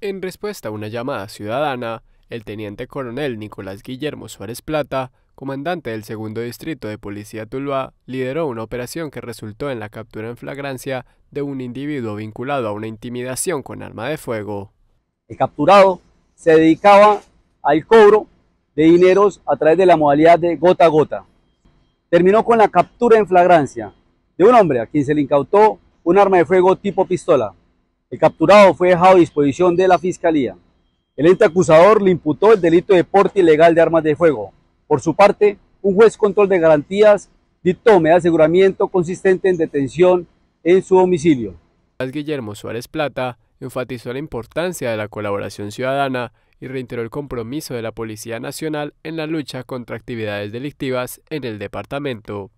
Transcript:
En respuesta a una llamada ciudadana, el teniente coronel Nicolás Guillermo Suárez Plata, comandante del segundo distrito de policía Tuluá, lideró una operación que resultó en la captura en flagrancia de un individuo vinculado a una intimidación con arma de fuego. El capturado se dedicaba al cobro de dineros a través de la modalidad de gota a gota. Terminó con la captura en flagrancia de un hombre a quien se le incautó un arma de fuego tipo pistola. El capturado fue dejado a disposición de la Fiscalía. El ente acusador le imputó el delito de porte ilegal de armas de fuego. Por su parte, un juez control de garantías dictó de aseguramiento consistente en detención en su domicilio. Guillermo Suárez Plata enfatizó la importancia de la colaboración ciudadana y reiteró el compromiso de la Policía Nacional en la lucha contra actividades delictivas en el departamento.